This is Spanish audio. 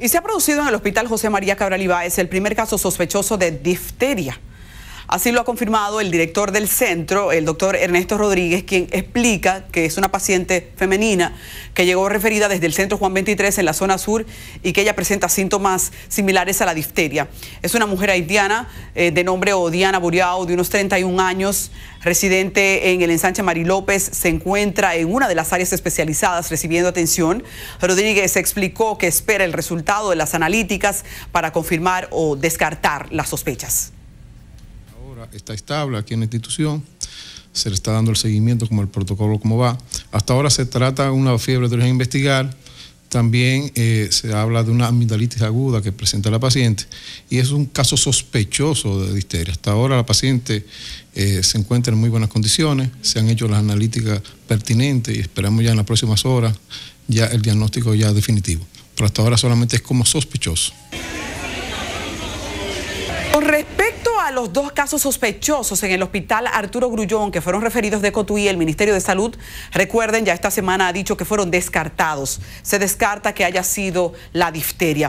Y se ha producido en el Hospital José María Cabral Ibáez el primer caso sospechoso de difteria. Así lo ha confirmado el director del centro, el doctor Ernesto Rodríguez, quien explica que es una paciente femenina que llegó referida desde el centro Juan 23 en la zona sur y que ella presenta síntomas similares a la difteria. Es una mujer haitiana eh, de nombre Odiana Buriao, de unos 31 años, residente en el ensanche Mari López, se encuentra en una de las áreas especializadas recibiendo atención. Rodríguez explicó que espera el resultado de las analíticas para confirmar o descartar las sospechas está estable aquí en la institución, se le está dando el seguimiento como el protocolo como va. Hasta ahora se trata de una fiebre de origen investigar, también eh, se habla de una amigdalitis aguda que presenta la paciente y es un caso sospechoso de disteria. Hasta ahora la paciente eh, se encuentra en muy buenas condiciones, se han hecho las analíticas pertinentes y esperamos ya en las próximas horas ya el diagnóstico ya definitivo. Pero hasta ahora solamente es como sospechoso. Con respecto a los dos casos sospechosos en el hospital Arturo Grullón que fueron referidos de Cotuí, el Ministerio de Salud, recuerden, ya esta semana ha dicho que fueron descartados. Se descarta que haya sido la difteria.